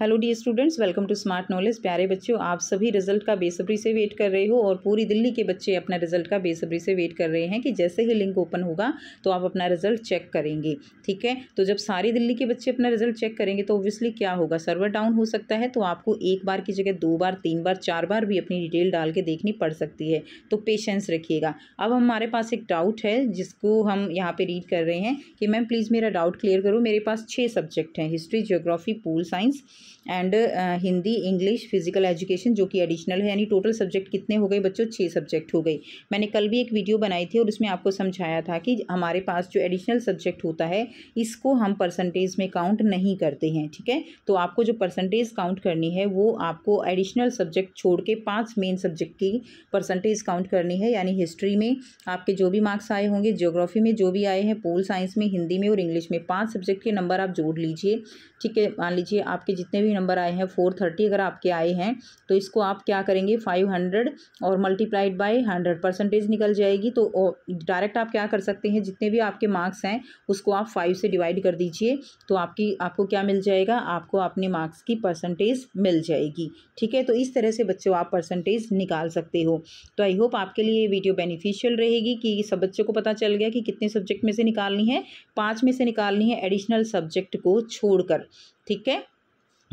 hello the students welcome to smart knowledge प्यारे बच्चों आप सभी रिजल्ट का बेसब्री से वेट कर रहे हो और पूरी दिल्ली के बच्चे अपना रिजल्ट का बेसब्री से वेट कर रहे हैं कि जैसे ही लिंक ओपन होगा तो आप अपना रिजल्ट चेक करेंगे ठीक है तो जब सारी दिल्ली के बच्चे अपना रिजल्ट चेक करेंगे तो ऑब्वियसली क्या होगा सर्वर डाउन हो सकता है तो आपको एक बार की जगह दो बार तीन बार चार बार भी अपनी डिटेल डाल के देखनी पड़ सकती है तो पेशेंस रखिएगा अब हमारे पास एक डाउट है जिसको हम यहाँ पर रीड कर रहे हैं कि मैम प्लीज़ मेरा डाउट क्लियर करो मेरे पास छः सब्जेक्ट हैं history geography pol science and Hindi English physical education जो कि एडिशनल है यानी टोटल सब्जेक्ट कितने हो गए बच्चों छः सब्जेक्ट हो गई मैंने कल भी एक वीडियो बनाई थी और उसमें आपको समझाया था कि हमारे पास जो एडिशनल सब्जेक्ट होता है इसको हम परसेंटेज में काउंट नहीं करते हैं ठीक है तो आपको जो परसेंटेज काउंट करनी है वो आपको एडिशनल सब्जेक्ट छोड़ के पाँच मेन सब्जेक्ट की परसेंटेज काउंट करनी है यानी हिस्ट्री में आपके जो भी मार्क्स आए होंगे जियोग्राफी में जो भी आए हैं पोल साइंस में हिंदी में और इंग्लिश में पाँच सब्जेक्ट के नंबर आप जोड़ लीजिए ठीक है मान लीजिए आपके जितने जितने भी नंबर आए हैं फोर थर्टी अगर आपके आए हैं तो इसको आप क्या करेंगे फाइव हंड्रेड और मल्टीप्लाइड बाई हंड्रेड परसेंटेज निकल जाएगी तो डायरेक्ट आप क्या कर सकते हैं जितने भी आपके मार्क्स हैं उसको आप फाइव से डिवाइड कर दीजिए तो आपकी आपको क्या मिल जाएगा आपको अपने मार्क्स की परसेंटेज मिल जाएगी ठीक है तो इस तरह से बच्चों आप परसेंटेज निकाल सकते हो तो आई होप आपके लिए ये वीडियो बेनिफिशियल रहेगी कि सब बच्चों को पता चल गया कि कितने सब्जेक्ट में से निकालनी है पाँच में से निकालनी है एडिशनल सब्जेक्ट को छोड़कर ठीक है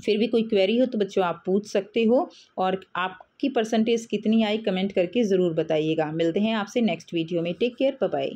फिर भी कोई क्वेरी हो तो बच्चों आप पूछ सकते हो और आपकी परसेंटेज कितनी आई कमेंट करके ज़रूर बताइएगा मिलते हैं आपसे नेक्स्ट वीडियो में टेक केयर बाय